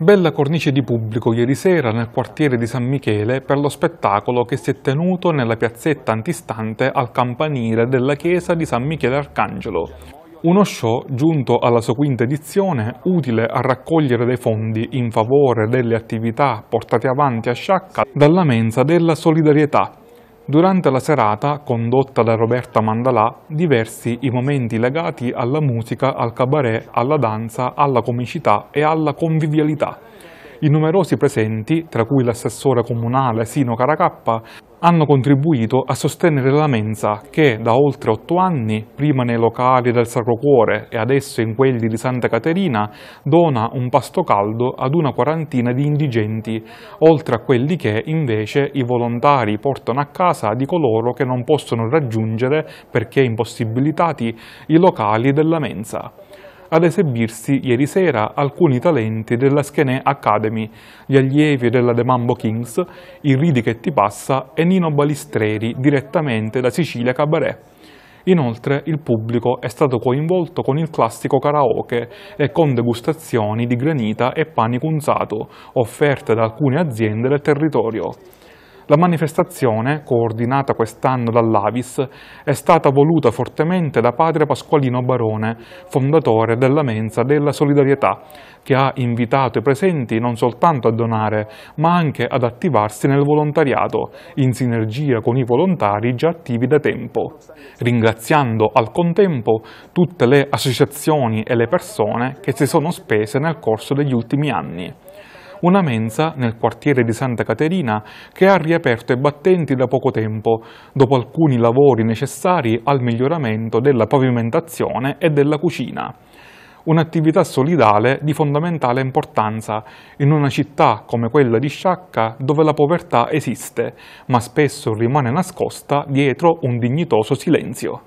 Bella cornice di pubblico ieri sera nel quartiere di San Michele per lo spettacolo che si è tenuto nella piazzetta antistante al campanile della chiesa di San Michele Arcangelo. Uno show giunto alla sua quinta edizione, utile a raccogliere dei fondi in favore delle attività portate avanti a Sciacca dalla mensa della solidarietà Durante la serata, condotta da Roberta Mandalà, diversi i momenti legati alla musica, al cabaret, alla danza, alla comicità e alla convivialità. I numerosi presenti, tra cui l'assessore comunale Sino Caracappa, hanno contribuito a sostenere la mensa che da oltre otto anni, prima nei locali del Sacro Cuore e adesso in quelli di Santa Caterina, dona un pasto caldo ad una quarantina di indigenti, oltre a quelli che invece i volontari portano a casa di coloro che non possono raggiungere, perché impossibilitati, i locali della mensa ad esibirsi ieri sera alcuni talenti della Skene Academy, gli allievi della The Mambo Kings, Irridi che ti passa e Nino Balistreri direttamente da Sicilia Cabaret. Inoltre il pubblico è stato coinvolto con il classico karaoke e con degustazioni di granita e pane cunzato, offerte da alcune aziende del territorio. La manifestazione, coordinata quest'anno dall'Avis, è stata voluta fortemente da padre Pasqualino Barone, fondatore della mensa della solidarietà, che ha invitato i presenti non soltanto a donare, ma anche ad attivarsi nel volontariato, in sinergia con i volontari già attivi da tempo, ringraziando al contempo tutte le associazioni e le persone che si sono spese nel corso degli ultimi anni una mensa nel quartiere di Santa Caterina che ha riaperto i battenti da poco tempo, dopo alcuni lavori necessari al miglioramento della pavimentazione e della cucina un'attività solidale di fondamentale importanza in una città come quella di Sciacca dove la povertà esiste, ma spesso rimane nascosta dietro un dignitoso silenzio.